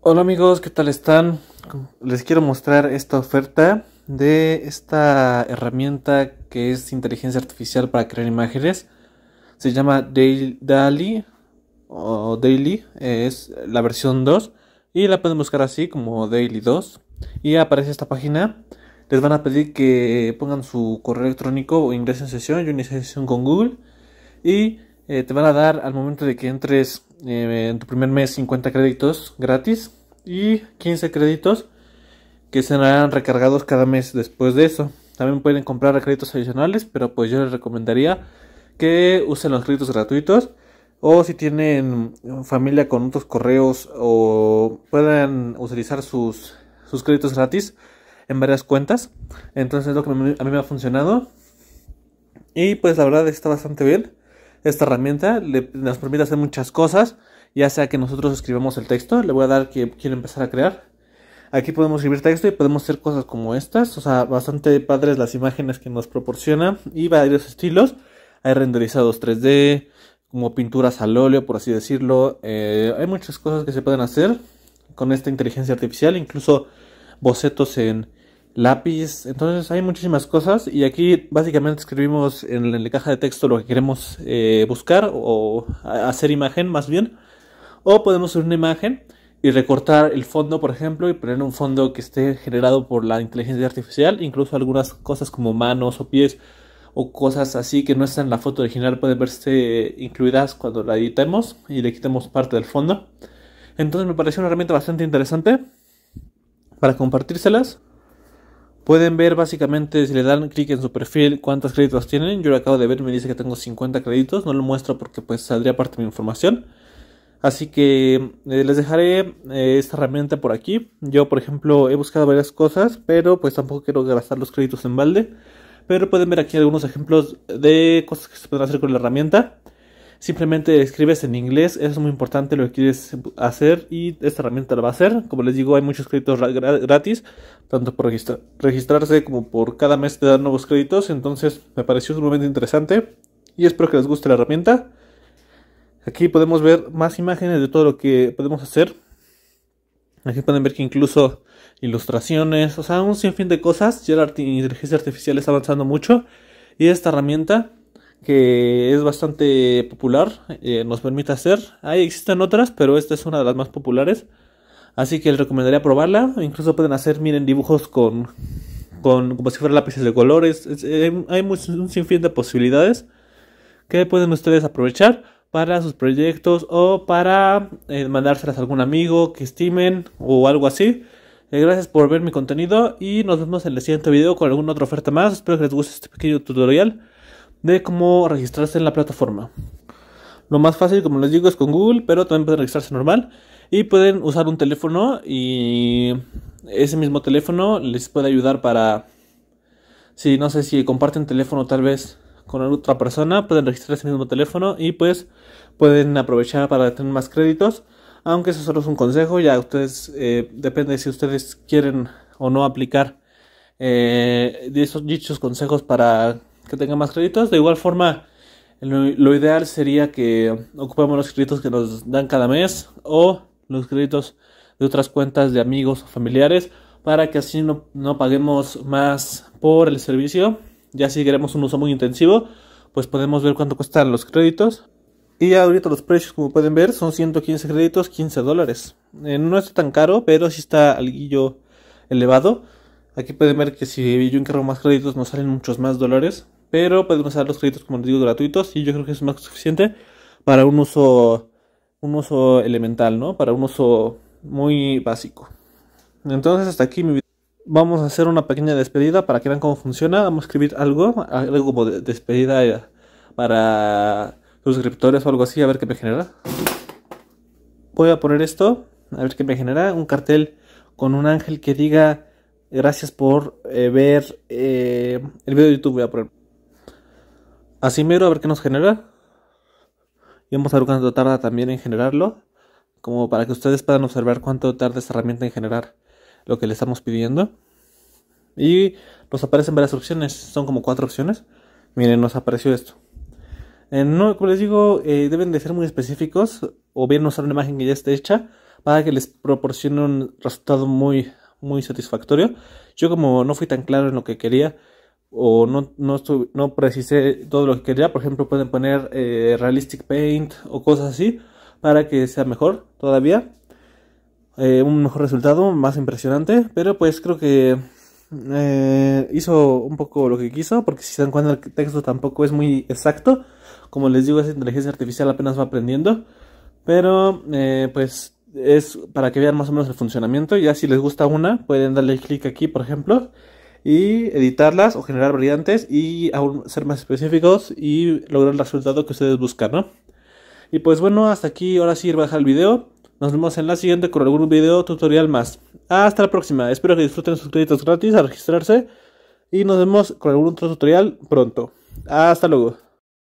Hola amigos, ¿qué tal están? Les quiero mostrar esta oferta de esta herramienta que es inteligencia artificial para crear imágenes. Se llama daily o Daily, eh, es la versión 2 y la pueden buscar así como Daily 2 y aparece esta página. Les van a pedir que pongan su correo electrónico o ingresen sesión, yo inicié sesión con Google y eh, te van a dar al momento de que entres eh, en tu primer mes 50 créditos gratis y 15 créditos que serán recargados cada mes después de eso. También pueden comprar créditos adicionales, pero pues yo les recomendaría que usen los créditos gratuitos o si tienen familia con otros correos o puedan utilizar sus, sus créditos gratis en varias cuentas. Entonces es lo que a mí me ha funcionado. Y pues la verdad está bastante bien esta herramienta nos permite hacer muchas cosas, ya sea que nosotros escribamos el texto, le voy a dar que quiere empezar a crear. Aquí podemos escribir texto y podemos hacer cosas como estas, o sea, bastante padres las imágenes que nos proporciona y varios estilos. Hay renderizados 3D, como pinturas al óleo, por así decirlo. Eh, hay muchas cosas que se pueden hacer con esta inteligencia artificial, incluso bocetos en, lápiz. Entonces hay muchísimas cosas y aquí básicamente escribimos en la caja de texto lo que queremos eh, buscar o hacer imagen más bien. O podemos hacer una imagen y recortar el fondo, por ejemplo, y poner un fondo que esté generado por la inteligencia artificial, incluso algunas cosas como manos o pies o cosas así que no están en la foto original pueden verse incluidas cuando la editemos y le quitemos parte del fondo. Entonces me pareció una herramienta bastante interesante para compartírselas. Pueden ver básicamente si le dan clic en su perfil cuántos créditos tienen. Yo lo acabo de ver, me dice que tengo 50 créditos. No lo muestro porque pues saldría parte de mi información. Así que eh, les dejaré eh, esta herramienta por aquí. Yo, por ejemplo, he buscado varias cosas, pero pues tampoco quiero gastar los créditos en balde. Pero pueden ver aquí algunos ejemplos de cosas que se pueden hacer con la herramienta. Simplemente escribes en inglés, eso es muy importante lo que quieres hacer y esta herramienta lo va a hacer. Como les digo, hay muchos créditos gratis, tanto por registrarse como por cada mes te dan nuevos créditos. Entonces me pareció sumamente interesante y espero que les guste la herramienta. Aquí podemos ver más imágenes de todo lo que podemos hacer. Aquí pueden ver que incluso ilustraciones, o sea, un sinfín de cosas. Ya la inteligencia artificial está avanzando mucho y esta herramienta que es bastante popular, eh, nos permite hacer. Ahí existen otras, pero esta es una de las más populares. Así que les recomendaría probarla. Incluso pueden hacer, miren, dibujos con, con como si fueran lápices de colores. Eh, hay un sinfín de posibilidades que pueden ustedes aprovechar para sus proyectos o para eh, mandárselas a algún amigo que estimen o algo así. gracias por ver mi contenido y nos vemos en el siguiente video con alguna otra oferta más. Espero que les guste este pequeño tutorial de cómo registrarse en la plataforma. Lo más fácil, como les digo, es con Google, pero también pueden registrarse normal y pueden usar un teléfono y ese mismo teléfono les puede ayudar para, si no sé si comparten teléfono tal vez con otra persona, pueden registrar ese mismo teléfono y pues pueden aprovechar para tener más créditos. Aunque eso solo es un consejo, ya ustedes, eh, depende si ustedes quieren o no aplicar eh, esos dichos consejos para que tenga más créditos. De igual forma, lo ideal sería que ocupemos los créditos que nos dan cada mes o los créditos de otras cuentas de amigos o familiares para que así no, paguemos más por el servicio. Ya si queremos un uso muy intensivo, pues podemos ver cuánto cuestan los créditos. Y ahorita los precios, como pueden ver, son 115 créditos, 15 dólares. Eh, no está tan caro, pero si está algo elevado. Aquí pueden ver que si yo encargo más créditos, nos salen muchos más dólares. Pero pueden usar los créditos, como les digo, gratuitos. Y yo creo que es más que suficiente para un uso, un uso elemental, ¿no? Para un uso muy básico. Entonces, hasta aquí mi video. Vamos a hacer una pequeña despedida para que vean cómo funciona. Vamos a escribir algo, algo como despedida eh, para suscriptores o algo así, a ver qué me genera. Voy a poner esto, a ver qué me genera. Un cartel con un ángel que diga gracias por eh, ver eh, el video de YouTube. Voy a poner así mero a ver qué nos genera. Y vamos a ver cuánto tarda también en generarlo. Como para que ustedes puedan observar cuánto tarda esta herramienta en generar lo que le estamos pidiendo. Y nos aparecen varias opciones. Son como cuatro opciones. Miren, nos apareció esto. Eh, no, como les digo, eh, deben de ser muy específicos. O bien usar una imagen que ya esté hecha. Para que les proporcione un resultado muy, muy satisfactorio. Yo como no fui tan claro en lo que quería o no, no, precisé todo lo que quería, por ejemplo pueden poner eh, Realistic Paint o cosas así para que sea mejor todavía, eh, un mejor resultado, más impresionante, pero pues creo que eh, hizo un poco lo que quiso, porque si se dan cuenta el texto tampoco es muy exacto, como les digo, esa inteligencia artificial apenas va aprendiendo, pero pues es para que vean más o menos el funcionamiento, ya si les gusta una, pueden darle clic aquí, por ejemplo, y editarlas o generar variantes y aún ser más específicos y lograr el resultado que ustedes buscan, ¿no? Y pues bueno, hasta aquí, ahora sí voy el video. Nos vemos en la siguiente con algún video tutorial más. Hasta la próxima. Espero que disfruten sus créditos gratis al registrarse. Y nos vemos con algún otro tutorial pronto. Hasta luego.